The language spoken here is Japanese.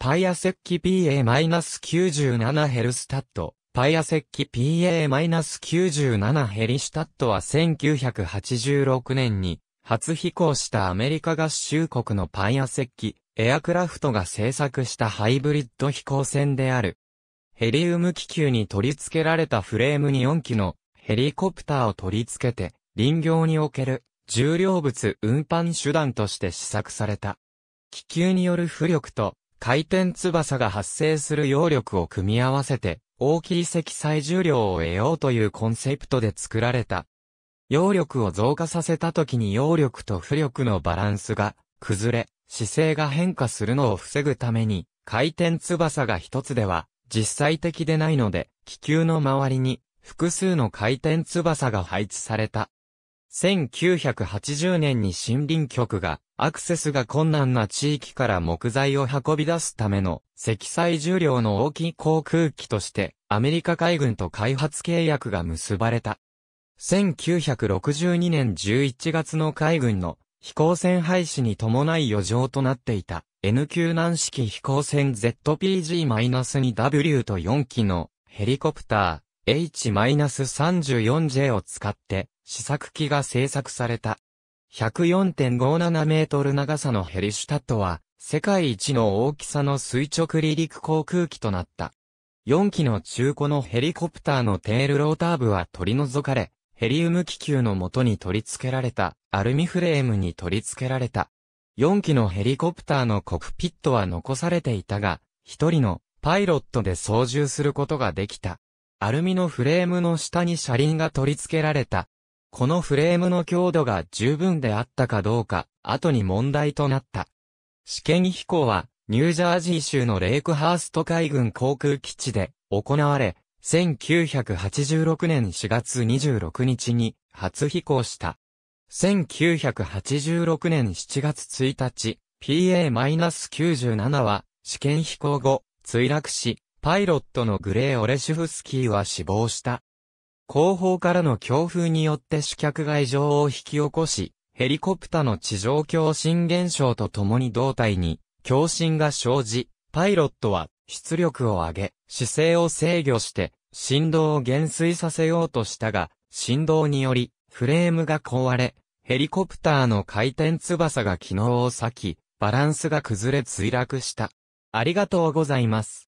パイアセッキ PA-97 ヘルスタット。パイアセッキ PA-97 ヘリスタットは1986年に初飛行したアメリカ合衆国のパイアセッキエアクラフトが製作したハイブリッド飛行船である。ヘリウム気球に取り付けられたフレームに4機のヘリコプターを取り付けて林業における重量物運搬手段として試作された。気球による浮力と回転翼が発生する揚力を組み合わせて、大きい積載重量を得ようというコンセプトで作られた。揚力を増加させた時に揚力と浮力のバランスが崩れ、姿勢が変化するのを防ぐために、回転翼が一つでは実際的でないので、気球の周りに複数の回転翼が配置された。1980年に森林局がアクセスが困難な地域から木材を運び出すための積載重量の大きい航空機としてアメリカ海軍と開発契約が結ばれた。1962年11月の海軍の飛行船廃止に伴い余剰となっていた N 級軟式飛行船 ZPG-2W と4機のヘリコプター H-34J を使って試作機が製作された。104.57メートル長さのヘリシュタットは、世界一の大きさの垂直離陸航空機となった。4機の中古のヘリコプターのテールローター部は取り除かれ、ヘリウム気球の元に取り付けられた、アルミフレームに取り付けられた。4機のヘリコプターのコクピットは残されていたが、1人のパイロットで操縦することができた。アルミのフレームの下に車輪が取り付けられたこのフレームの強度が十分であったかどうか、後に問題となった。試験飛行は、ニュージャージー州のレイクハースト海軍航空基地で行われ、1986年4月26日に初飛行した。1986年7月1日、PA-97 は試験飛行後、墜落し、パイロットのグレー・オレシュフスキーは死亡した。後方からの強風によって主脚が異常を引き起こし、ヘリコプタの地上共振現象とともに胴体に共振が生じ、パイロットは出力を上げ、姿勢を制御して振動を減衰させようとしたが、振動によりフレームが壊れ、ヘリコプターの回転翼が機能を裂き、バランスが崩れ墜落した。ありがとうございます。